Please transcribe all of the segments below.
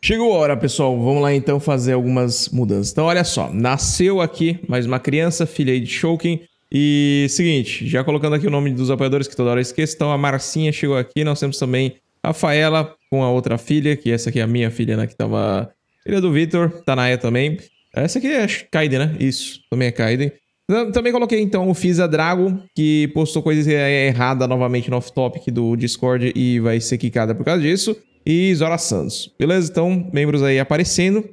Chegou a hora, pessoal. Vamos lá então fazer algumas mudanças. Então, olha só, nasceu aqui mais uma criança, filha aí de Shulkin. E seguinte, já colocando aqui o nome dos apoiadores que toda hora eu esqueço. Então, a Marcinha chegou aqui. Nós temos também a Rafaela com a outra filha, que essa aqui é a minha filha, né? Que tava. Filha do Vitor, Tanaya também. Essa aqui é Kaiden, né? Isso, também é Kaiden. Também coloquei então o Fisa Drago, que postou coisa é, errada novamente no off-topic do Discord e vai ser quicada por causa disso e Zora Santos. Beleza? Então, membros aí aparecendo.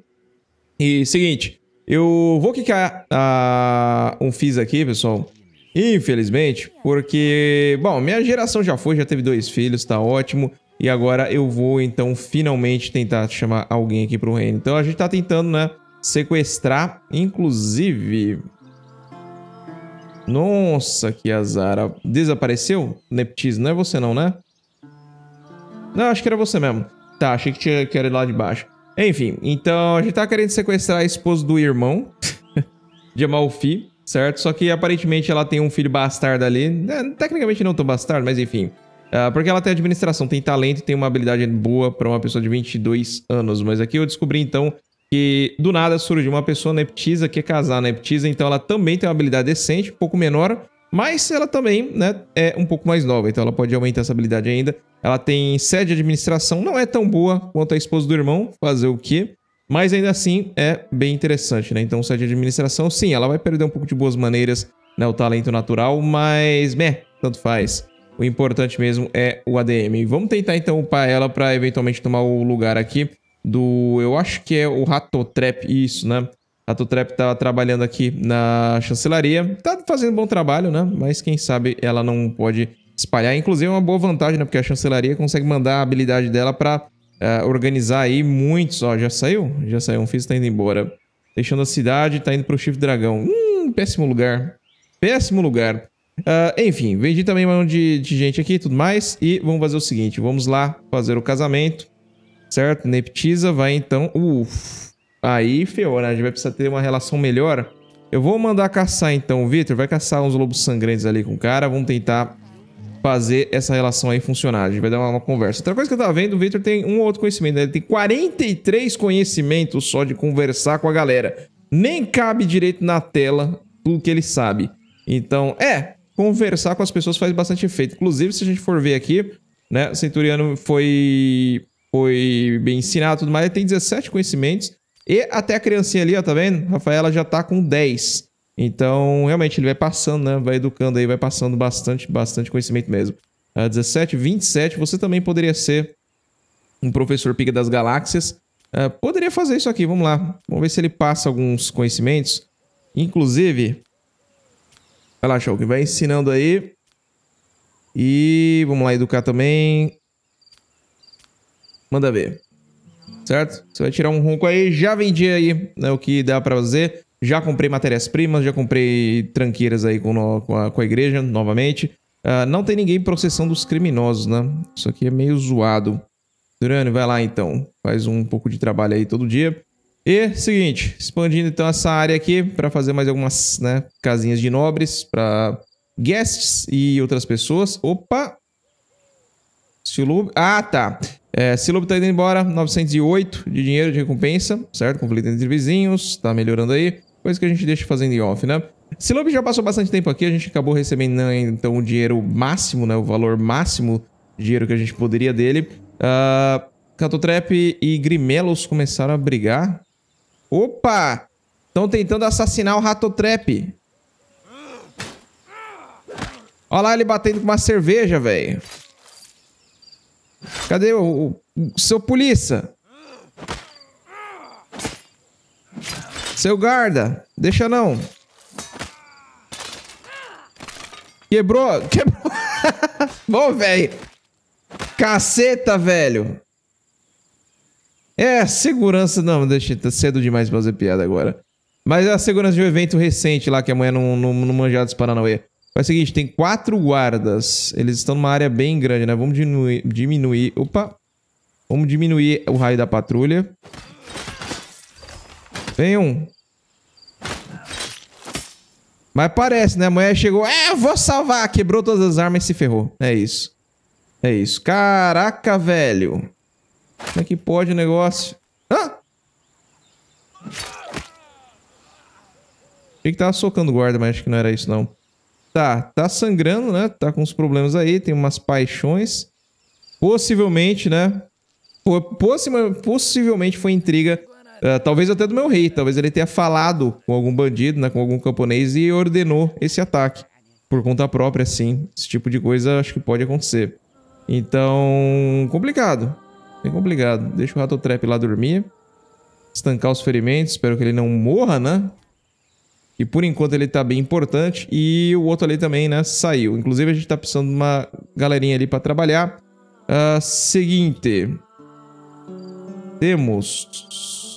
E seguinte, eu vou quicar a, ah, um Fizz aqui, pessoal. Infelizmente, porque, bom, minha geração já foi, já teve dois filhos, tá ótimo. E agora eu vou, então, finalmente tentar chamar alguém aqui pro reino. Então a gente tá tentando, né, sequestrar, inclusive... Nossa, que azar. Desapareceu? Neptis, não é você não, né? Não, acho que era você mesmo. Tá, achei que, tinha, que era lá de baixo. Enfim, então a gente tá querendo sequestrar a esposa do irmão de Amalfi, certo? Só que aparentemente ela tem um filho bastardo ali. É, tecnicamente não tão bastardo, mas enfim. Uh, porque ela tem administração, tem talento e tem uma habilidade boa para uma pessoa de 22 anos. Mas aqui eu descobri então que do nada surgiu uma pessoa neptisa que é casar neptisa, então ela também tem uma habilidade decente, um pouco menor, mas ela também né, é um pouco mais nova, então ela pode aumentar essa habilidade ainda. Ela tem sede de administração, não é tão boa quanto a esposa do irmão, fazer o quê? Mas ainda assim é bem interessante, né? Então sede de administração, sim, ela vai perder um pouco de boas maneiras, né? O talento natural, mas, meh, tanto faz. O importante mesmo é o ADM. Vamos tentar então upar ela para eventualmente tomar o lugar aqui do... Eu acho que é o Rato Trap, isso, né? A Tutrap tá trabalhando aqui na chancelaria. tá fazendo bom trabalho, né? Mas quem sabe ela não pode espalhar. Inclusive é uma boa vantagem, né? Porque a chancelaria consegue mandar a habilidade dela para uh, é, organizar aí muitos. Ó, já saiu? Já saiu. Um Fizz tá indo embora. Deixando a cidade, tá indo para o Chifre Dragão. Hum, péssimo lugar. Péssimo lugar. Uh, enfim, vendi também mão de, de gente aqui e tudo mais. E vamos fazer o seguinte. Vamos lá fazer o casamento. Certo? Neptiza vai então... Uf, Aí, ferrou, né? A gente vai precisar ter uma relação melhor. Eu vou mandar caçar, então, o Victor. Vai caçar uns lobos sangrentos ali com o cara. Vamos tentar fazer essa relação aí funcionar. A gente vai dar uma, uma conversa. Outra coisa que eu tava vendo, o Victor tem um outro conhecimento. Né? Ele tem 43 conhecimentos só de conversar com a galera. Nem cabe direito na tela tudo que ele sabe. Então, é... Conversar com as pessoas faz bastante efeito. Inclusive, se a gente for ver aqui, né? Centuriano foi foi bem ensinado tudo mais. Ele tem 17 conhecimentos. E até a criancinha ali, ó, tá vendo? Rafaela já tá com 10. Então, realmente, ele vai passando, né? Vai educando aí, vai passando bastante, bastante conhecimento mesmo. Uh, 17, 27, você também poderia ser um professor Pica das Galáxias. Uh, poderia fazer isso aqui, vamos lá. Vamos ver se ele passa alguns conhecimentos. Inclusive, vai lá, Shulk, vai ensinando aí. E vamos lá, educar também. Manda ver certo? Você vai tirar um ronco aí, já vendi aí né, o que dá para fazer. Já comprei matérias-primas, já comprei tranqueiras aí com, no, com, a, com a, igreja novamente. Uh, não tem ninguém em processão dos criminosos, né? Isso aqui é meio zoado. Durani, vai lá então. Faz um pouco de trabalho aí todo dia. E seguinte, expandindo então essa área aqui para fazer mais algumas né, casinhas de nobres para guests e outras pessoas. Opa! Estilo... Ah, tá. É, Silobo tá indo embora, 908 de dinheiro de recompensa, certo? Conflito entre vizinhos, tá melhorando aí. Coisa que a gente deixa fazendo em off, né? Silobo já passou bastante tempo aqui, a gente acabou recebendo né, então o dinheiro máximo, né? O valor máximo de dinheiro que a gente poderia dele. Uh, Catotrap e Grimelos começaram a brigar. Opa! Estão tentando assassinar o Ratotrap. Olha lá ele batendo com uma cerveja, velho. Cadê o, o seu polícia? Seu guarda, deixa não. Quebrou, quebrou. Bom, velho. Caceta, velho. É, segurança. Não, deixa. Tá cedo demais pra fazer piada agora. Mas é a segurança de um evento recente lá que amanhã não no, no Manjados Paranauê. Faz o seguinte, tem quatro guardas. Eles estão numa área bem grande, né? Vamos diminuir... diminuir opa! Vamos diminuir o raio da patrulha. Vem um. Mas parece, né? Amanhã chegou. É, vou salvar. Quebrou todas as armas e se ferrou. É isso. É isso. Caraca, velho. Como é que pode o negócio? Hã? Achei que tava socando o guarda, mas acho que não era isso, não. Tá, tá sangrando, né? Tá com uns problemas aí, tem umas paixões. Possivelmente, né? possivelmente foi intriga, uh, talvez até do meu rei. Talvez ele tenha falado com algum bandido, né? Com algum camponês e ordenou esse ataque. Por conta própria, assim. Esse tipo de coisa acho que pode acontecer. Então, complicado. Bem complicado. Deixa o Rato Trap lá dormir. Estancar os ferimentos. Espero que ele não morra, né? que por enquanto ele tá bem importante, e o outro ali também, né, saiu. Inclusive a gente tá precisando de uma galerinha ali para trabalhar. Uh, seguinte. Temos...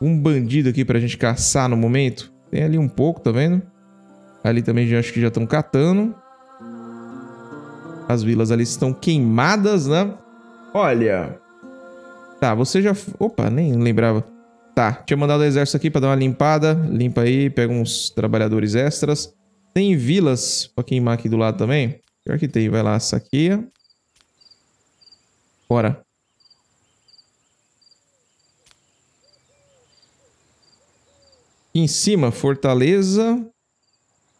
Um bandido aqui pra gente caçar no momento. Tem ali um pouco, tá vendo? Ali também já acho que já estão catando. As vilas ali estão queimadas, né? Olha... Tá, você já... Opa, nem lembrava. Tá, tinha mandado o exército aqui para dar uma limpada. Limpa aí, pega uns trabalhadores extras. Tem vilas pra queimar aqui do lado também. Pior que tem, vai lá, saqueia. Bora. Aqui em cima, fortaleza.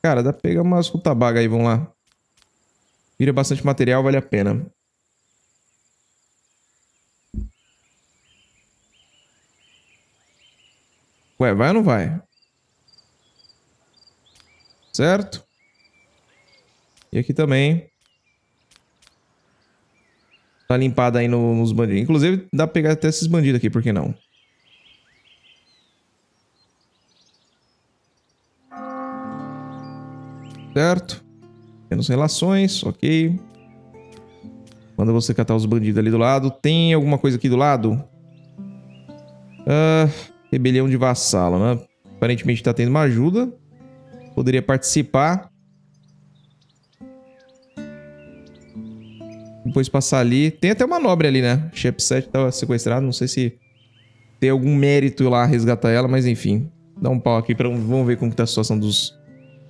Cara, dá pra pegar umas rutabaga aí, vamos lá. Vira bastante material, vale a pena. Ué, vai ou não vai? Certo? E aqui também. Tá limpada aí nos bandidos. Inclusive, dá pra pegar até esses bandidos aqui, por que não? Certo? Menos relações, ok. Manda você catar os bandidos ali do lado. Tem alguma coisa aqui do lado? Ah... Uh... Rebelião de vassalo, né? Aparentemente está tendo uma ajuda. Poderia participar. Depois passar ali. Tem até uma nobre ali, né? 7 estava sequestrado. Não sei se tem algum mérito lá resgatar ela, mas enfim. Dá um pau aqui. Pra... Vamos ver como está a situação dos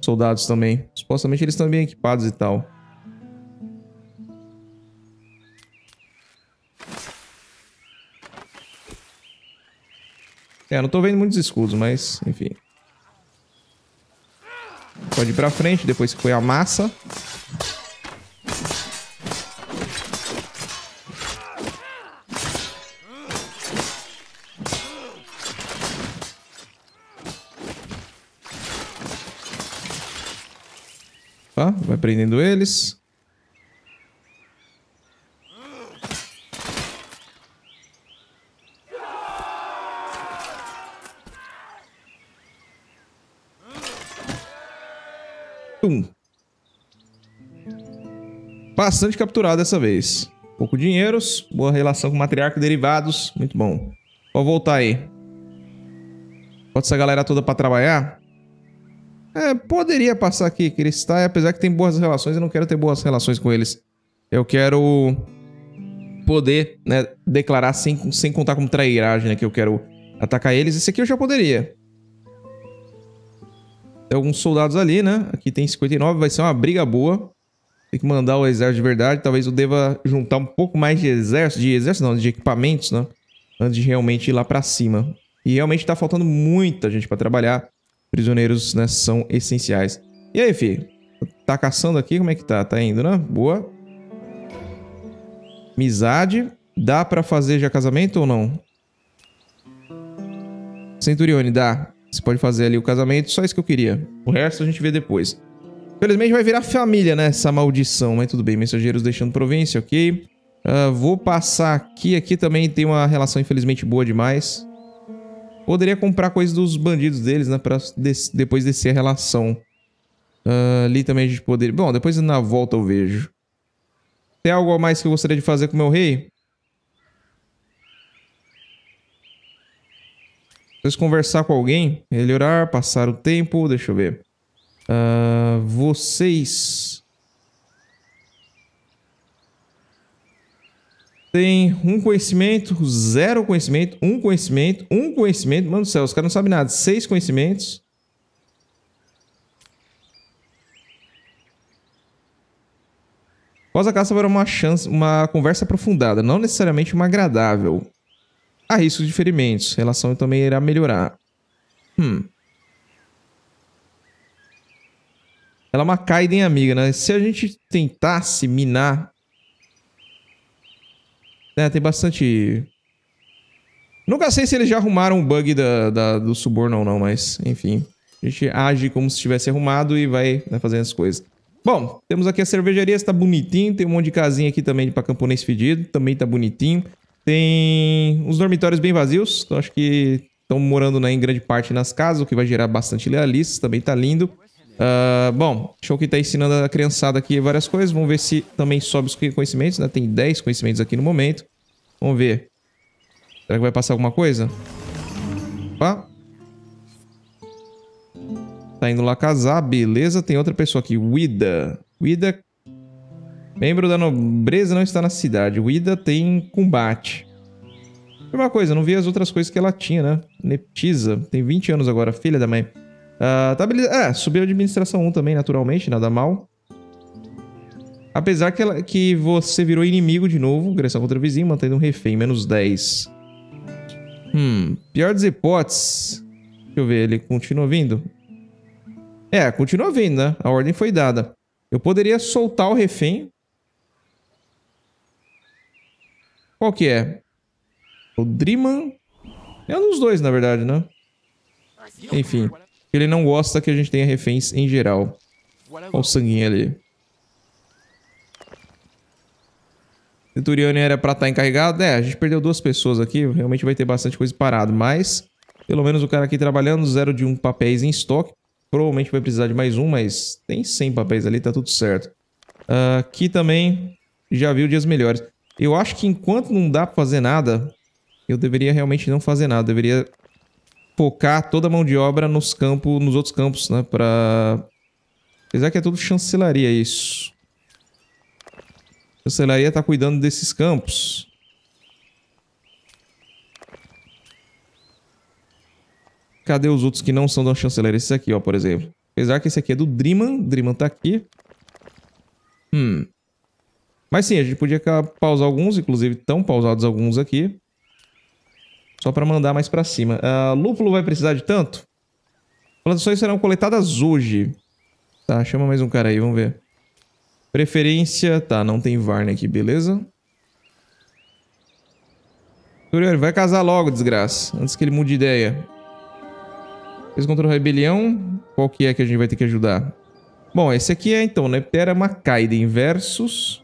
soldados também. Supostamente eles estão bem equipados e tal. É, não tô vendo muitos escudos, mas enfim. Pode ir pra frente, depois que foi a massa. Tá, vai prendendo eles. Um, Bastante capturado dessa vez. Pouco dinheiros, boa relação com matriarca e derivados, muito bom. Vou voltar aí. Pode essa galera toda pra trabalhar. É, poderia passar aqui, Cristai, tá, apesar que tem boas relações, eu não quero ter boas relações com eles. Eu quero poder né, declarar sem, sem contar como trairagem, né? Que eu quero atacar eles. Esse aqui eu já poderia. Tem alguns soldados ali, né? Aqui tem 59, vai ser uma briga boa. Tem que mandar o exército de verdade. Talvez eu deva juntar um pouco mais de exército, de exército não, de equipamentos, né? Antes de realmente ir lá para cima. E realmente tá faltando muita gente para trabalhar. Prisioneiros, né, são essenciais. E aí, fi? Tá caçando aqui? Como é que tá? Tá indo, né? Boa. Amizade. Dá para fazer já casamento ou não? Centurione, dá. Você pode fazer ali o casamento, só isso que eu queria. O resto a gente vê depois. Infelizmente vai virar família, né? Essa maldição, mas tudo bem. Mensageiros deixando província, ok. Uh, vou passar aqui. Aqui também tem uma relação, infelizmente, boa demais. Poderia comprar coisas dos bandidos deles, né? Pra des depois descer a relação. Uh, ali também a gente poderia... Bom, depois na volta eu vejo. Tem algo a mais que eu gostaria de fazer com o meu rei? Preciso conversar com alguém, melhorar, passar o tempo, deixa eu ver. Uh, vocês... Tem um conhecimento, zero conhecimento, um conhecimento, um conhecimento. Mano do céu, os caras não sabem nada. Seis conhecimentos. Após a caça haverá uma chance, uma conversa aprofundada, não necessariamente uma agradável. Há risco de ferimentos. Relação também irá melhorar. Hum. Ela é uma Kaiden amiga, né? Se a gente tentasse minar... Né, tem bastante... Nunca sei se eles já arrumaram o bug da, da, do suborno ou não, mas enfim. A gente age como se tivesse arrumado e vai né, fazendo as coisas. Bom, temos aqui a cervejaria, está bonitinho. Tem um monte de casinha aqui também para camponês fedido, também está bonitinho. Tem uns dormitórios bem vazios, então acho que estão morando né, em grande parte nas casas, o que vai gerar bastante lealistas. também tá lindo. Uh, bom, show que tá ensinando a criançada aqui várias coisas. Vamos ver se também sobe os conhecimentos, né? Tem 10 conhecimentos aqui no momento. Vamos ver. Será que vai passar alguma coisa? Opa. Tá indo lá casar, beleza. Tem outra pessoa aqui, Wida. Wida Membro da nobreza não está na cidade. O Ida tem combate. Uma coisa, não vi as outras coisas que ela tinha, né? Neptisa, tem 20 anos agora, filha da mãe. Uh, tá beleza. Ah, subiu a administração 1 também, naturalmente, nada mal. Apesar que, ela, que você virou inimigo de novo, agressão contra o vizinho, mantendo um refém, menos 10. Hum, pior das hipóteses. Deixa eu ver, ele continua vindo? É, continua vindo, né? A ordem foi dada. Eu poderia soltar o refém, Qual que é? O Driman? É um dos dois, na verdade, né? Enfim, ele não gosta que a gente tenha reféns em geral. Olha o sanguinho ali. Centurione era pra estar tá encarregado. É, a gente perdeu duas pessoas aqui. Realmente vai ter bastante coisa parada. Mas, pelo menos o cara aqui trabalhando, zero de um papéis em estoque. Provavelmente vai precisar de mais um, mas tem 100 papéis ali, tá tudo certo. Uh, aqui também já viu dias melhores. Eu acho que enquanto não dá pra fazer nada, eu deveria realmente não fazer nada. Eu deveria focar toda a mão de obra nos campos, nos outros campos, né? Pra... Apesar que é tudo chancelaria isso. Chancelaria tá cuidando desses campos. Cadê os outros que não são da chancelaria? Esse aqui, ó, por exemplo. Apesar que esse aqui é do Driman. Driman tá aqui. Hum. Mas sim, a gente podia pausar alguns, inclusive estão pausados alguns aqui. Só para mandar mais para cima. Uh, lúpulo vai precisar de tanto? Plantações serão coletadas hoje. Tá, chama mais um cara aí, vamos ver. Preferência... Tá, não tem Varne aqui, beleza. Turiori, vai casar logo, desgraça. Antes que ele mude de ideia. Fez contra a rebelião. Qual que é que a gente vai ter que ajudar? Bom, esse aqui é então Neptera Macaiden versus...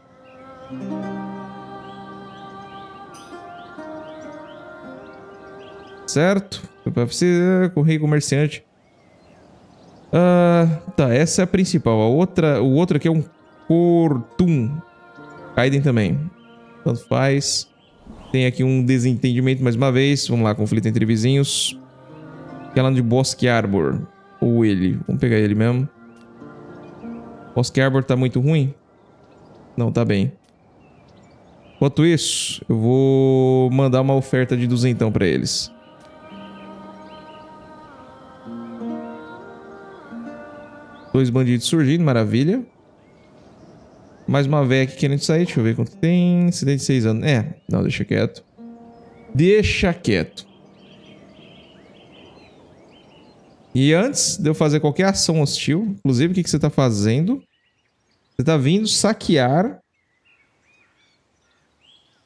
Certo? Precisa eh, correio comerciante. Ah, tá, essa é a principal. A outra, o outro aqui é um Cortum. Kaiden também. Tanto faz. Tem aqui um desentendimento mais uma vez. Vamos lá, conflito entre vizinhos. Que é lá de Bosque Arbor. Ou ele. Vamos pegar ele mesmo. Bosque Arbor tá muito ruim? Não, tá bem. Enquanto isso, eu vou mandar uma oferta de duzentão para eles. Dois bandidos surgindo, maravilha. Mais uma véia aqui querendo sair, deixa eu ver quanto tem. 76 anos. É, não, deixa quieto. Deixa quieto. E antes de eu fazer qualquer ação hostil, inclusive o que, que você está fazendo? Você está vindo saquear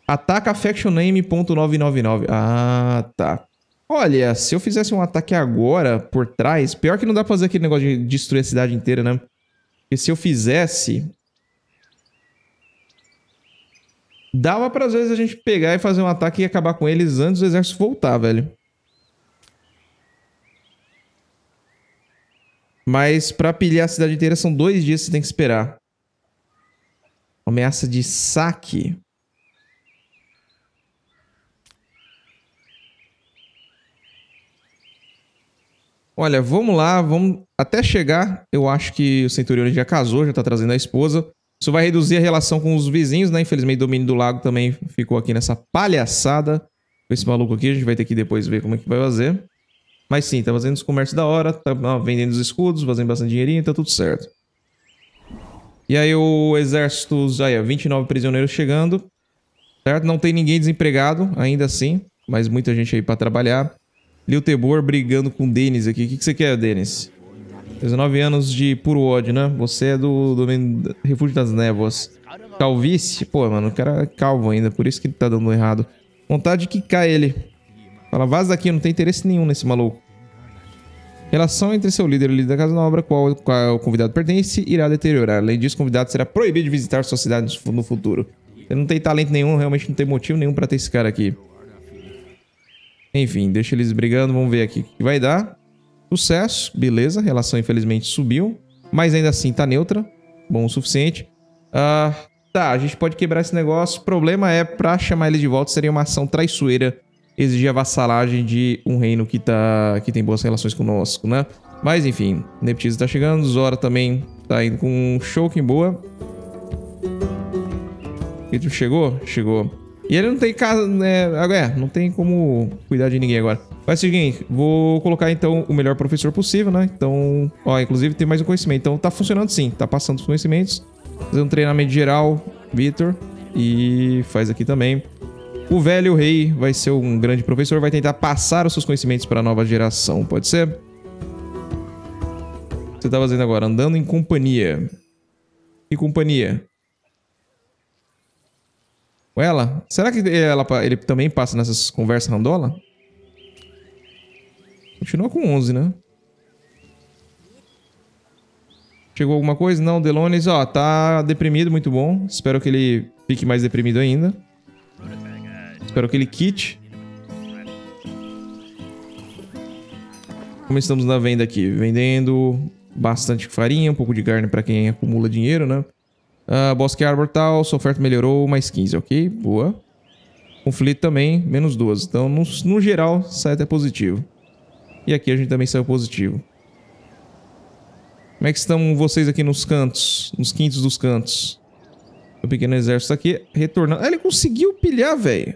Ataca Faction Name.999. Ah, tá. Olha, se eu fizesse um ataque agora por trás. Pior que não dá pra fazer aquele negócio de destruir a cidade inteira, né? Porque se eu fizesse. Dava pra às vezes a gente pegar e fazer um ataque e acabar com eles antes do exército voltar, velho. Mas pra pilhar a cidade inteira são dois dias que você tem que esperar. Ameaça de saque. Olha, vamos lá, vamos até chegar. Eu acho que o Centurion já casou, já está trazendo a esposa. Isso vai reduzir a relação com os vizinhos, né? Infelizmente, o domínio do lago também ficou aqui nessa palhaçada. Com esse maluco aqui, a gente vai ter que depois ver como é que vai fazer. Mas sim, tá fazendo os comércios da hora, tá vendendo os escudos, fazendo bastante dinheirinho, tá tudo certo. E aí o exército, aí, 29 prisioneiros chegando, certo? Não tem ninguém desempregado, ainda assim, mas muita gente aí para trabalhar. Lil Tebor brigando com o Denis aqui. O que, que você quer, Denis? 19 anos de puro ódio, né? Você é do Refúgio das Névoas. Calvície? Pô, mano, o cara é calvo ainda, por isso que ele tá dando errado. Vontade de quicar ele. Fala, vaza daqui, não tem interesse nenhum nesse maluco. Relação entre seu líder e o líder da casa na obra, qual, qual o convidado pertence, irá deteriorar. Além disso, o convidado será proibido de visitar sua cidade no futuro. Ele não tem talento nenhum, realmente não tem motivo nenhum para ter esse cara aqui. Enfim, deixa eles brigando, vamos ver aqui o que vai dar. Sucesso, beleza, relação infelizmente subiu, mas ainda assim tá neutra, bom o suficiente. Ah, tá, a gente pode quebrar esse negócio, o problema é, pra chamar eles de volta, seria uma ação traiçoeira exigir a vassalagem de um reino que, tá, que tem boas relações conosco, né? Mas enfim, Neptis tá chegando, Zora também tá indo com um show que boa. Ele chegou? Chegou. E ele não tem casa, né? É, não tem como cuidar de ninguém agora. Mas o seguinte, vou colocar então o melhor professor possível, né? Então, ó, inclusive tem mais um conhecimento. Então tá funcionando sim, tá passando os conhecimentos. Fazendo um treinamento geral, Vitor. E faz aqui também. O velho rei vai ser um grande professor, vai tentar passar os seus conhecimentos para a nova geração, pode ser? O que você tá fazendo agora? Andando em companhia. Que companhia? Ou ela? Será que ela, ele também passa nessas conversas randola? Continua com 11, né? Chegou alguma coisa? Não, Delones, ó, tá deprimido, muito bom. Espero que ele fique mais deprimido ainda. Espero que ele quite. Como estamos na venda aqui? Vendendo bastante farinha, um pouco de carne para quem acumula dinheiro, né? Uh, Bosque Arbor tal, sua oferta melhorou, mais 15, ok? Boa. Conflito também, menos 12. Então, no, no geral, sai até positivo. E aqui a gente também saiu positivo. Como é que estão vocês aqui nos cantos? Nos quintos dos cantos. O pequeno exército aqui retornando. Ah, ele conseguiu pilhar, velho.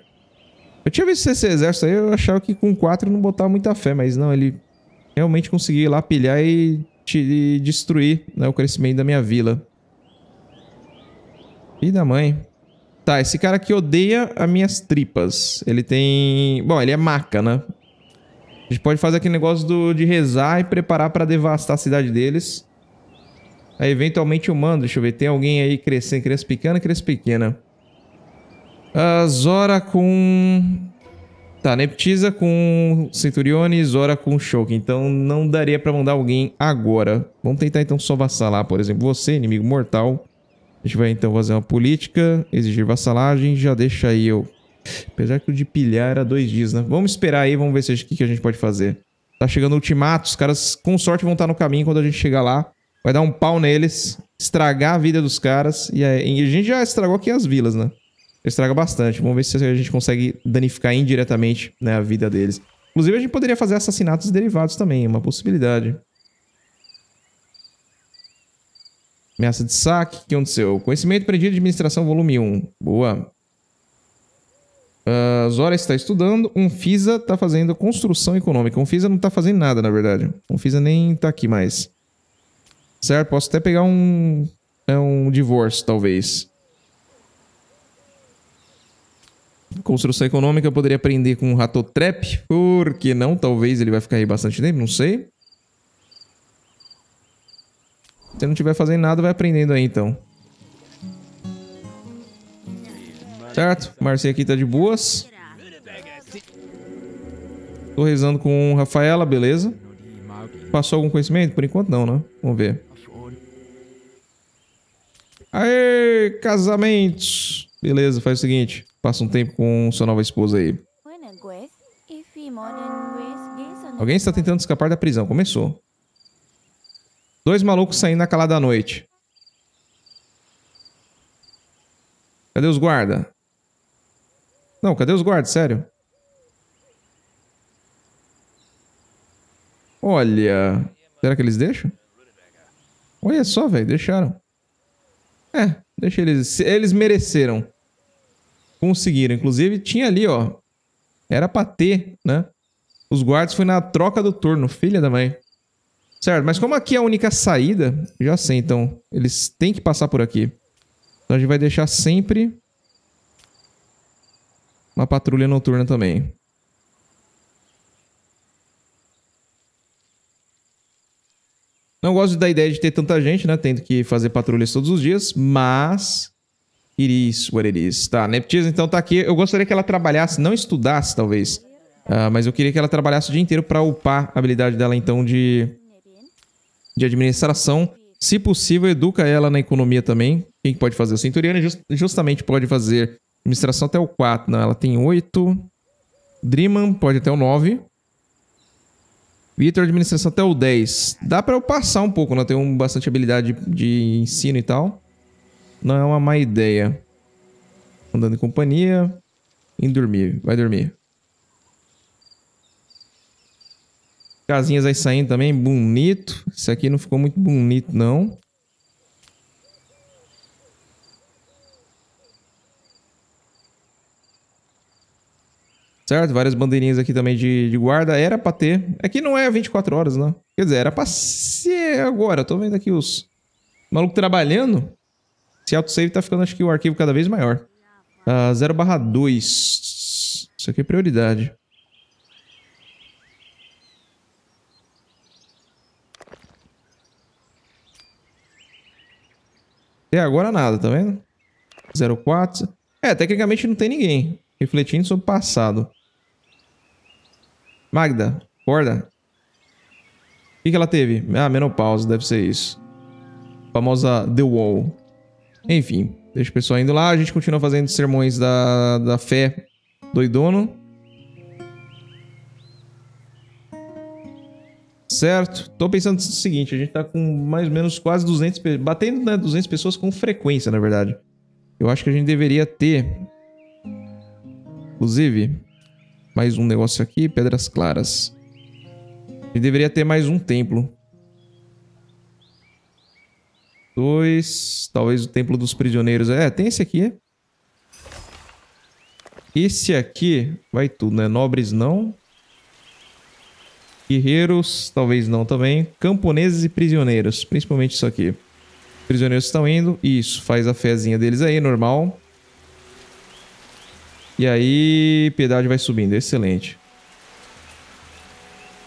Eu tinha visto esse exército aí, eu achava que com 4 não botava muita fé, mas não, ele realmente conseguiu ir lá pilhar e, e destruir né, o crescimento da minha vila. E da mãe. Tá, esse cara aqui odeia as minhas tripas. Ele tem. Bom, ele é maca, né? A gente pode fazer aquele negócio do, de rezar e preparar para devastar a cidade deles. Aí eventualmente eu mando. Deixa eu ver. Tem alguém aí crescendo. Criança pequena, criança pequena. A ah, Zora com. Tá, Neptiza com Centurione e Zora com Shulk. Então não daria para mandar alguém agora. Vamos tentar então só vassalar, por exemplo. Você, inimigo mortal. A gente vai então fazer uma política, exigir vassalagem, já deixa aí eu. Apesar que o de pilhar era dois dias, né? Vamos esperar aí, vamos ver se o que, que a gente pode fazer. Tá chegando o ultimato, os caras com sorte vão estar no caminho quando a gente chegar lá. Vai dar um pau neles, estragar a vida dos caras. É, e a gente já estragou aqui as vilas, né? Estraga bastante. Vamos ver se a gente consegue danificar indiretamente né, a vida deles. Inclusive, a gente poderia fazer assassinatos derivados também, é uma possibilidade. Ameaça de saque, o que aconteceu? Conhecimento perdido de administração, volume 1. Boa. Uh, Zora está estudando, um Fisa está fazendo construção econômica. um Fisa não está fazendo nada, na verdade. um Fisa nem está aqui mais. Certo? Posso até pegar um, é um divórcio, talvez. Construção econômica, eu poderia aprender com um Por porque não, talvez ele vai ficar aí bastante tempo, não sei. Se não tiver fazendo nada, vai aprendendo aí então. Certo? Marcia aqui tá de boas. Tô rezando com Rafaela, beleza. Passou algum conhecimento? Por enquanto não, né? Vamos ver. Aê, casamentos! Beleza, faz o seguinte. Passa um tempo com sua nova esposa aí. Alguém está tentando escapar da prisão. Começou. Dois malucos saindo na calada da noite. Cadê os guarda? Não, cadê os guardas? Sério? Olha. Será que eles deixam? Olha só, velho. Deixaram. É, deixa eles. Eles mereceram. Conseguiram. Inclusive, tinha ali, ó. Era pra ter, né? Os guardas foi na troca do turno. Filha da mãe. Certo, mas como aqui é a única saída, já sei, então. Eles têm que passar por aqui. Então a gente vai deixar sempre uma patrulha noturna também. Não gosto da ideia de ter tanta gente, né? Tendo que fazer patrulhas todos os dias, mas... Iris, what it is. Tá, Neptis então tá aqui. Eu gostaria que ela trabalhasse, não estudasse talvez, uh, mas eu queria que ela trabalhasse o dia inteiro pra upar a habilidade dela então de de administração. Se possível, educa ela na economia também. Quem pode fazer? O Centuriano just, justamente pode fazer administração até o 4. Não, ela tem 8. Dreamman pode até o 9. Vitor, administração até o 10. Dá para eu passar um pouco, né? Tem tenho bastante habilidade de ensino e tal. Não é uma má ideia. Andando em companhia. Em dormir. Vai dormir. Casinhas aí saindo também, bonito. Isso aqui não ficou muito bonito, não. Certo? Várias bandeirinhas aqui também de, de guarda. Era pra ter. Aqui é não é 24 horas, não. Quer dizer, era pra ser agora. Tô vendo aqui os... malucos maluco trabalhando. Esse autosave tá ficando, acho que, o arquivo cada vez maior. Uh, ah, 0 barra 2. Isso aqui é prioridade. Até agora nada, tá vendo? 04. É, tecnicamente não tem ninguém. Refletindo sobre o passado. Magda, acorda. O que, que ela teve? Ah, menopausa, deve ser isso. A famosa The Wall. Enfim, deixa o pessoal indo lá. A gente continua fazendo sermões da, da fé doidono. Certo? Tô pensando no seguinte, a gente tá com mais ou menos quase 200, batendo né, 200 pessoas com frequência, na verdade. Eu acho que a gente deveria ter, inclusive, mais um negócio aqui, Pedras Claras. A gente deveria ter mais um templo. Dois, talvez o Templo dos Prisioneiros. É, tem esse aqui. É. Esse aqui vai tudo, né? Nobres não. Guerreiros, talvez não também. Camponeses e prisioneiros, principalmente isso aqui. Prisioneiros estão indo. Isso, faz a fezinha deles aí, normal. E aí, piedade vai subindo, excelente.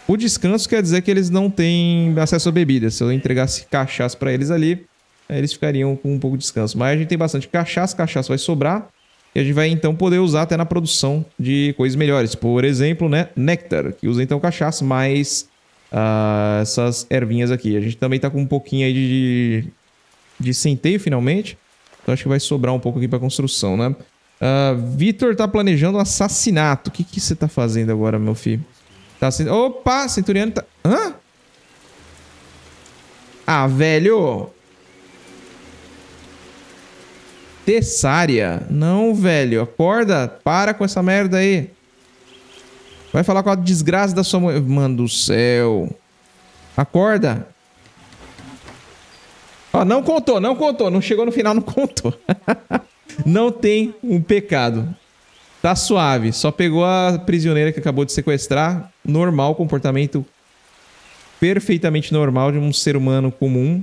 O descanso quer dizer que eles não têm acesso a bebidas. Se eu entregasse cachaça para eles ali, eles ficariam com um pouco de descanso. Mas a gente tem bastante cachaça, cachaça vai sobrar. E a gente vai então poder usar até na produção de coisas melhores. Por exemplo, né, néctar, que usa então cachaça, mais uh, essas ervinhas aqui. A gente também tá com um pouquinho aí de, de centeio finalmente. Então acho que vai sobrar um pouco aqui para construção, né? Uh, Vitor tá planejando um assassinato. O que que você tá fazendo agora, meu filho? Tá, Opa, Centuriano tá... Hã? Ah, velho! Tessária. Não, velho. Acorda. Para com essa merda aí. Vai falar com a desgraça da sua mulher. Mano do céu. Acorda. Ó, não contou, não contou. Não chegou no final, não contou. não tem um pecado. Tá suave. Só pegou a prisioneira que acabou de sequestrar. Normal, comportamento perfeitamente normal de um ser humano comum.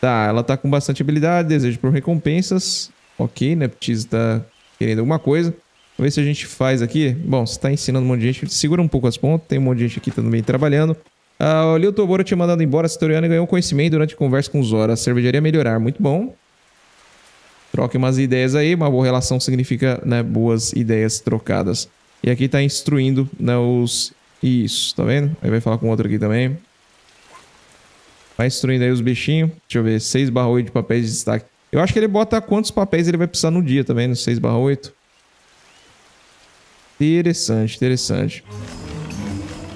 Tá, ela tá com bastante habilidade, desejo por recompensas. Ok, Neptis né? está querendo alguma coisa. Vamos ver se a gente faz aqui. Bom, você está ensinando um monte de gente. Segura um pouco as pontas. Tem um monte de gente aqui também trabalhando. Ah, o Toboro tinha mandado embora a Citoriana ganhou conhecimento durante a conversa com Zora. A cervejaria melhorar. Muito bom. Troque umas ideias aí. Uma boa relação significa né, boas ideias trocadas. E aqui está instruindo né, os... Isso, tá vendo? Aí vai falar com outro aqui também. Vai instruindo aí os bichinhos. Deixa eu ver. 6 barra 8 de papéis de destaque. Eu acho que ele bota quantos papéis ele vai precisar no dia também, no 6 barra 8. Interessante, interessante.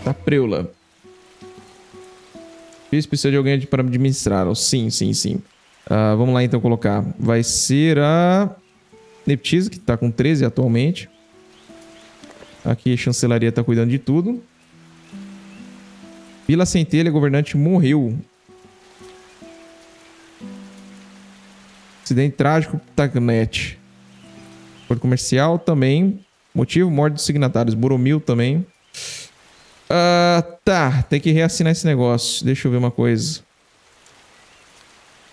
Tá preula. Isso precisa de alguém para administrar. Sim, sim, sim. Uh, vamos lá então colocar. Vai ser a Neptise, que tá com 13 atualmente. Aqui a chancelaria tá cuidando de tudo. Vila Centelha, governante, morreu. Acidente trágico, Tagnet. Acordo comercial também. Motivo, morte dos signatários. Boromil também. Uh, tá, tem que reassinar esse negócio. Deixa eu ver uma coisa.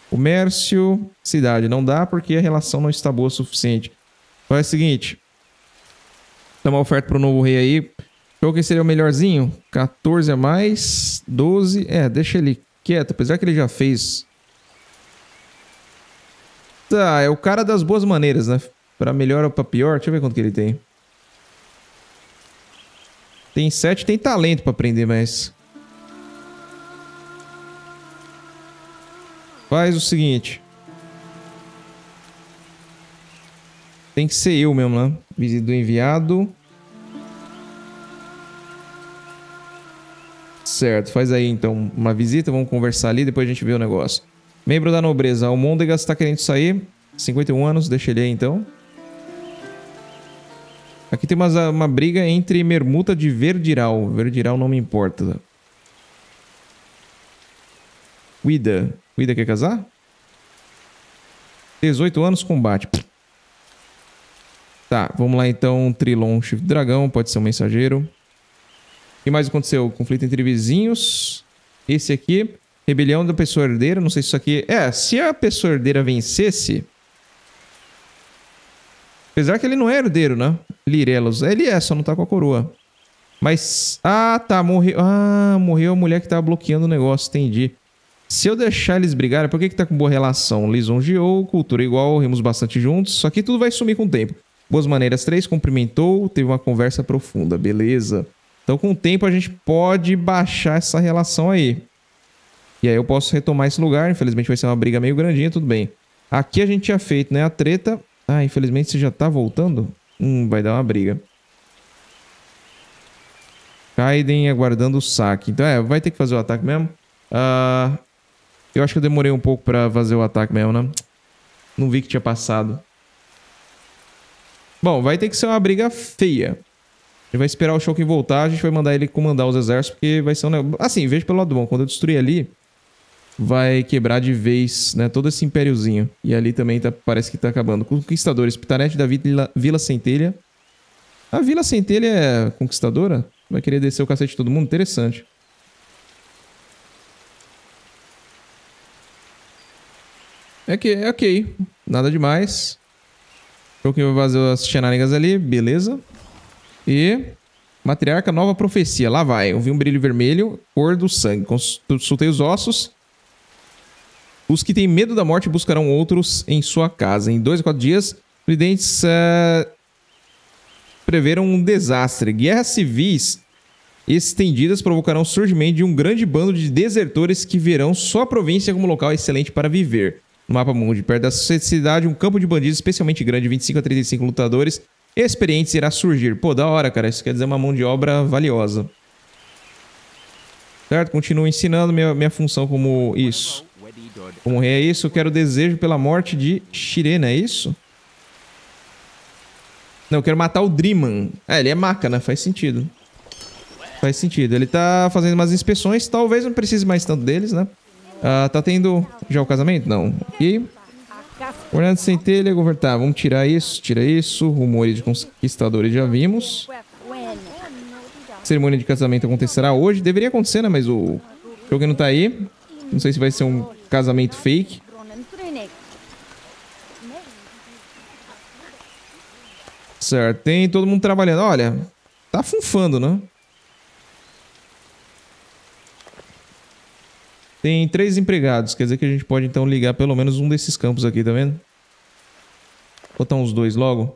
Comércio, cidade. Não dá porque a relação não está boa o suficiente. é o seguinte. Dá uma oferta para o novo rei aí. Qual que seria o melhorzinho? 14 a mais, 12. É, deixa ele quieto. Apesar que ele já fez ah, é o cara das boas maneiras, né? Para melhor ou para pior, deixa eu ver quanto que ele tem. Tem sete, tem talento para aprender, mas... Faz o seguinte. Tem que ser eu mesmo, né? Visita do enviado. Certo, faz aí então uma visita, vamos conversar ali, depois a gente vê o negócio. Membro da nobreza. O Mondegas está querendo sair. 51 anos, deixa ele aí então. Aqui tem uma, uma briga entre Mermuta de Verdiral. Verdiral não me importa. cuida Uida quer casar? 18 anos, combate. Tá, vamos lá então. Trilon, chifre dragão, pode ser um mensageiro. O que mais aconteceu? Conflito entre vizinhos. Esse aqui. Rebelião da pessoa herdeira, não sei se isso aqui. É. é, se a pessoa herdeira vencesse. Apesar que ele não é herdeiro, né? Lirelos. Ele é, só não tá com a coroa. Mas. Ah, tá. Morreu. Ah, morreu a mulher que tava bloqueando o negócio. Entendi. Se eu deixar eles brigarem, por que, que tá com boa relação? Lisonjeou, cultura igual, rimos bastante juntos. Só que tudo vai sumir com o tempo. Boas maneiras três cumprimentou, teve uma conversa profunda, beleza. Então, com o tempo, a gente pode baixar essa relação aí. E aí eu posso retomar esse lugar. Infelizmente vai ser uma briga meio grandinha, tudo bem. Aqui a gente tinha feito, né? A treta. Ah, infelizmente você já tá voltando? Hum, vai dar uma briga. Kaiden aguardando o saque. Então é, vai ter que fazer o ataque mesmo. Uh, eu acho que eu demorei um pouco pra fazer o ataque mesmo, né? Não vi que tinha passado. Bom, vai ter que ser uma briga feia. A gente vai esperar o Shokin voltar, a gente vai mandar ele comandar os exércitos, porque vai ser um negócio... Assim, veja pelo lado bom, quando eu destruir ali, vai quebrar de vez, né? Todo esse impériozinho. E ali também tá, parece que tá acabando. Conquistadores, Pitarete da Vila, Vila Centelha. A Vila Centelha é conquistadora? Vai querer descer o cacete de todo mundo? Interessante. É que, é ok. Nada demais. Show que vai fazer as xenanigas ali, beleza. E Matriarca Nova Profecia. Lá vai. Eu vi um brilho vermelho, cor do sangue. Consultei os ossos. Os que têm medo da morte buscarão outros em sua casa. Em dois a quatro dias, videntes uh, eh, preveram um desastre. Guerras civis estendidas provocarão o surgimento de um grande bando de desertores que verão sua província como local excelente para viver. No mapa mundo, perto da cidade, um campo de bandidos especialmente grande, 25 a 35 lutadores experientes irá surgir. Pô, da hora, cara. Isso quer dizer uma mão de obra valiosa. Certo? Continuo ensinando minha, minha função como isso. Vou morrer é isso? Eu quero desejo pela morte de Shirena, é isso? Não, eu quero matar o Dreamman. É, ele é maca, né? Faz sentido. Faz sentido. Ele tá fazendo umas inspeções. Talvez não precise mais tanto deles, né? Ah, tá tendo já o casamento? Não. E... sem Centelha, é governo. Tá, vamos tirar isso, tira isso. Rumores de conquistadores já vimos. Cerimônia de casamento acontecerá hoje. Deveria acontecer, né? Mas o jogo não tá aí. Não sei se vai ser um casamento fake. Certo, tem todo mundo trabalhando. Olha, tá funfando, né? Tem três empregados, quer dizer que a gente pode então ligar pelo menos um desses campos aqui, tá vendo? Botar uns dois logo.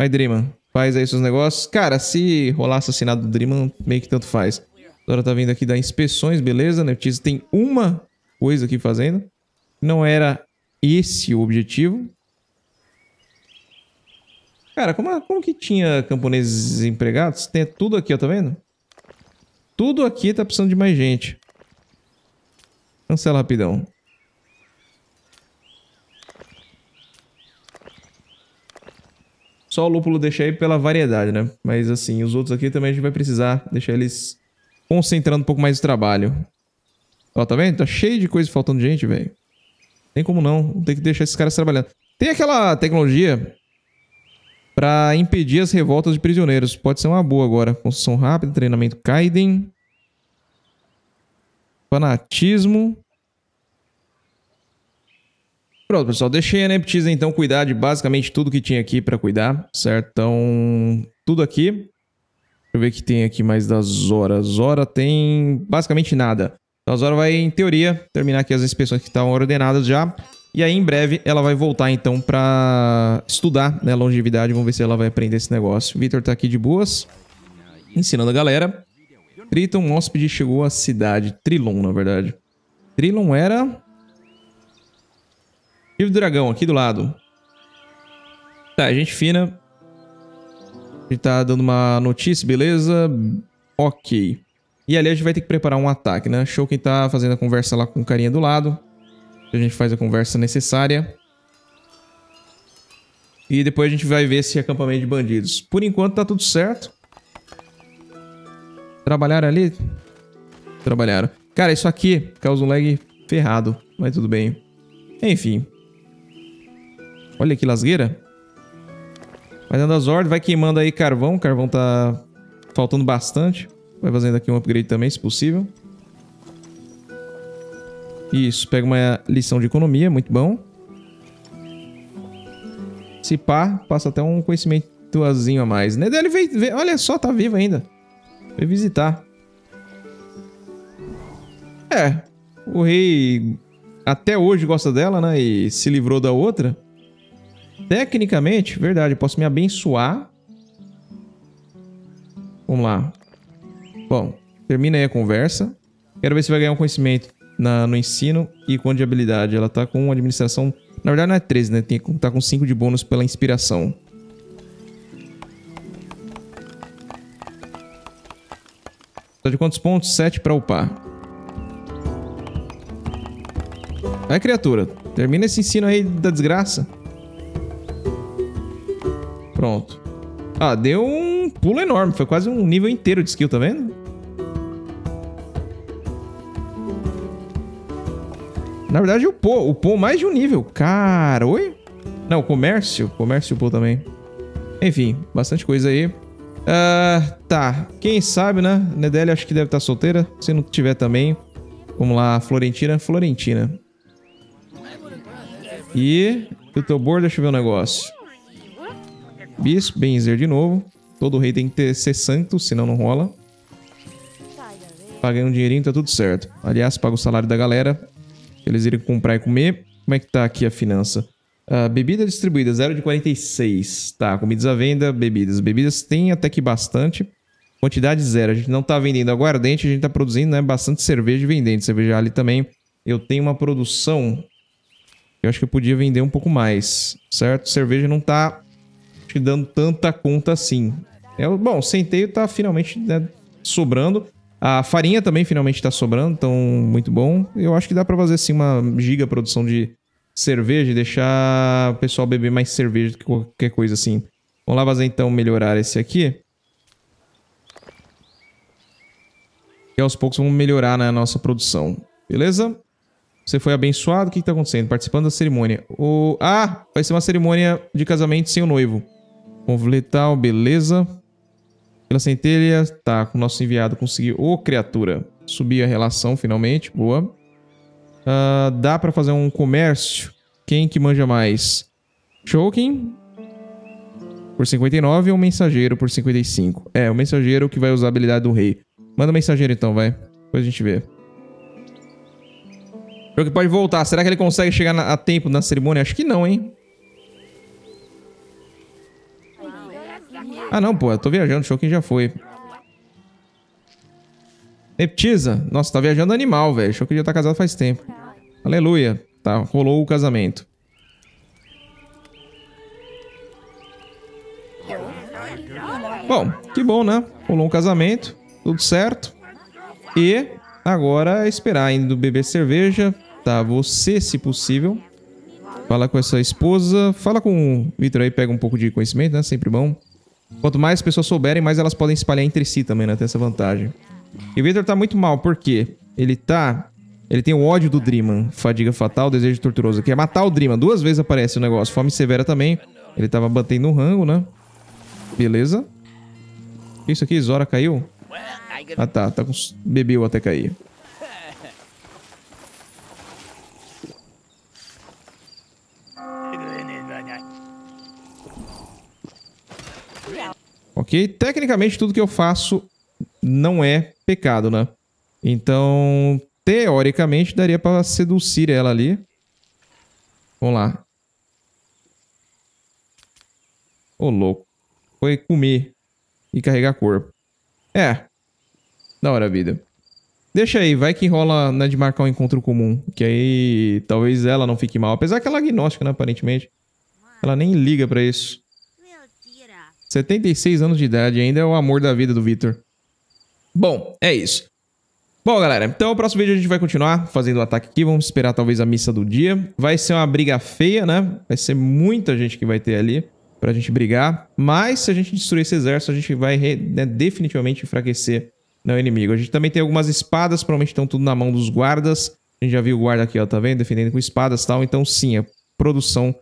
Vai, Dreaman. Faz aí seus negócios. Cara, se rolar assassinato do Dreaman, meio que tanto faz. Dora tá vindo aqui dar inspeções, beleza? Neptiza né? tem uma coisa aqui fazendo. Não era esse o objetivo. Cara, como, como que tinha camponeses empregados? Tem tudo aqui, ó, tá vendo? Tudo aqui tá precisando de mais gente. Cancela rapidão. Só o lúpulo deixei pela variedade, né? Mas assim, os outros aqui também a gente vai precisar deixar eles concentrando um pouco mais o trabalho. Ó, tá vendo? Tá cheio de coisa faltando gente, velho. Tem como não. Tem que deixar esses caras trabalhando. Tem aquela tecnologia para impedir as revoltas de prisioneiros. Pode ser uma boa agora. Construção rápida, treinamento Kaiden. Fanatismo. Pronto, pessoal, deixei a Neptis então cuidar de basicamente tudo que tinha aqui para cuidar, certo? Então, tudo aqui. Deixa eu ver o que tem aqui mais da Zora. Zora tem basicamente nada. Então a Zora vai, em teoria, terminar aqui as inspeções que estavam ordenadas já. E aí, em breve, ela vai voltar, então, para estudar, né, longevidade. Vamos ver se ela vai aprender esse negócio. Vitor tá aqui de boas, ensinando a galera. Triton, hóspede, chegou à cidade. Trilon, na verdade. Trilon era... Vivo dragão, aqui do lado. Tá, é gente fina. A gente tá dando uma notícia, beleza? Ok. E ali a gente vai ter que preparar um ataque, né? Show quem tá fazendo a conversa lá com o carinha do lado. A gente faz a conversa necessária. E depois a gente vai ver esse acampamento de bandidos. Por enquanto tá tudo certo. Trabalharam ali? Trabalharam. Cara, isso aqui causa um lag ferrado, mas tudo bem. Enfim, Olha que lasgueira. Vai dando as ordens, vai queimando aí carvão. Carvão tá faltando bastante. Vai fazendo aqui um upgrade também, se possível. Isso, pega uma lição de economia, muito bom. Se pá, passa até um conhecimentozinho a mais. Nedele né? veio, veio, olha só, tá vivo ainda. Veio visitar. É, o rei até hoje gosta dela, né? E se livrou da outra. Tecnicamente, verdade, eu posso me abençoar. Vamos lá. Bom, termina aí a conversa. Quero ver se vai ganhar um conhecimento na, no ensino e com de habilidade. Ela tá com administração. Na verdade, não é 13, né? Tem, tá com 5 de bônus pela inspiração. Tá de quantos pontos? 7 para upar. Vai, criatura. Termina esse ensino aí da desgraça. Pronto. Ah, deu um pulo enorme. Foi quase um nível inteiro de skill, tá vendo? Na verdade, o pô o pô mais de um nível. Cara, oi? Não, comércio. Comércio pô também. Enfim, bastante coisa aí. Uh, tá, quem sabe, né? Nedele acho que deve estar tá solteira. Se não tiver também, vamos lá, Florentina, Florentina. E eu tô board, deixa eu ver o um negócio. Bispo, Benzer de novo. Todo rei tem que ter, ser santo, senão não rola. Paguei um dinheirinho, tá tudo certo. Aliás, paga o salário da galera. Eles irem comprar e comer. Como é que tá aqui a finança? Uh, bebida distribuída, 0 de 46. Tá, comidas à venda, bebidas. Bebidas tem até que bastante. Quantidade zero. A gente não tá vendendo aguardente, a gente tá produzindo né, bastante cerveja e vendendo. Cerveja ali também. Eu tenho uma produção. Eu acho que eu podia vender um pouco mais, certo? Cerveja não tá te dando tanta conta assim. É, bom, o centeio tá finalmente né, sobrando. A farinha também finalmente tá sobrando, então muito bom. Eu acho que dá para fazer assim uma giga produção de cerveja e deixar o pessoal beber mais cerveja do que qualquer coisa assim. Vamos lá fazer então melhorar esse aqui. E aos poucos vamos melhorar na né, nossa produção. Beleza? Você foi abençoado. O que está acontecendo? Participando da cerimônia. O... Ah, vai ser uma cerimônia de casamento sem o noivo letal, beleza. Pela centelha, tá. O nosso enviado conseguiu. Ô, criatura. Subir a relação, finalmente. Boa. Uh, dá para fazer um comércio. Quem que manja mais? Choking por 59 ou um mensageiro por 55? É, o mensageiro que vai usar a habilidade do rei. Manda um mensageiro então, vai. Depois a gente vê. O que pode voltar. Será que ele consegue chegar na, a tempo na cerimônia? Acho que não, hein? Ah, não, pô. Eu tô viajando. Show quem já foi. Neptiza. Nossa, tá viajando animal, velho. Show que já tá casado faz tempo. Aleluia. Tá, rolou o casamento. Bom, que bom, né? Rolou um casamento, tudo certo. E agora é esperar ainda beber cerveja, tá? Você, se possível, fala com essa esposa, fala com o Vitor aí, pega um pouco de conhecimento, né? Sempre bom. Quanto mais pessoas souberem, mais elas podem espalhar entre si também, né? Tem essa vantagem. E o Victor tá muito mal, por quê? Ele tá. Ele tem o ódio do Dreaman, fadiga fatal, desejo torturoso, que é matar o Dreaman. Duas vezes aparece o negócio. Fome severa também. Ele tava batendo no rango, né? Beleza. Isso aqui, Zora caiu? Ah tá, tá com... bebeu até cair. ok? Tecnicamente, tudo que eu faço não é pecado, né? Então, teoricamente, daria para seduzir ela ali. Vamos lá. Ô, oh, louco. Foi comer e carregar corpo. É. Da hora, vida. Deixa aí, vai que enrola né, de marcar um encontro comum. Que aí talvez ela não fique mal. Apesar que ela é agnóstica, né, aparentemente. Ela nem liga para isso. 76 anos de idade, ainda é o amor da vida do Victor. Bom, é isso. Bom, galera, então o próximo vídeo a gente vai continuar fazendo o ataque aqui. Vamos esperar talvez a missa do dia. Vai ser uma briga feia, né? Vai ser muita gente que vai ter ali pra gente brigar. Mas se a gente destruir esse exército, a gente vai né, definitivamente enfraquecer né, o inimigo. A gente também tem algumas espadas, provavelmente estão tudo na mão dos guardas. A gente já viu o guarda aqui, ó, tá vendo? Defendendo com espadas e tal. Então sim, a é produção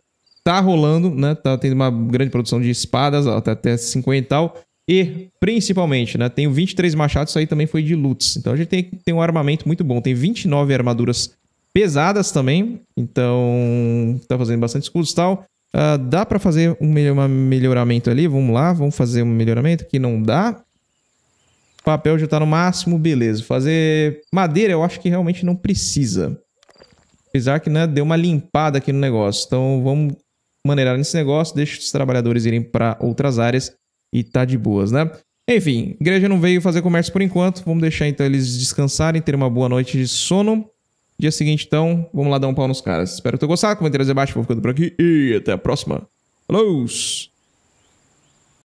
tá rolando, né? Tá tendo uma grande produção de espadas, até, até 50 e tal. E, principalmente, né? Tenho 23 machados, isso aí também foi de lutes. Então a gente tem, tem um armamento muito bom. Tem 29 armaduras pesadas também. Então, tá fazendo bastante escudos e tal. Uh, dá para fazer um melhor, melhoramento ali? Vamos lá, vamos fazer um melhoramento que não dá. Papel já tá no máximo, beleza. Fazer madeira eu acho que realmente não precisa. Apesar que, né, deu uma limpada aqui no negócio. Então vamos maneirar nesse negócio, deixa os trabalhadores irem para outras áreas e tá de boas, né? Enfim, igreja não veio fazer comércio por enquanto. Vamos deixar então eles descansarem, ter uma boa noite de sono. Dia seguinte, então, vamos lá dar um pau nos caras. Espero que tenham gostado. Comentários abaixo, vou ficando por aqui e até a próxima. Falou!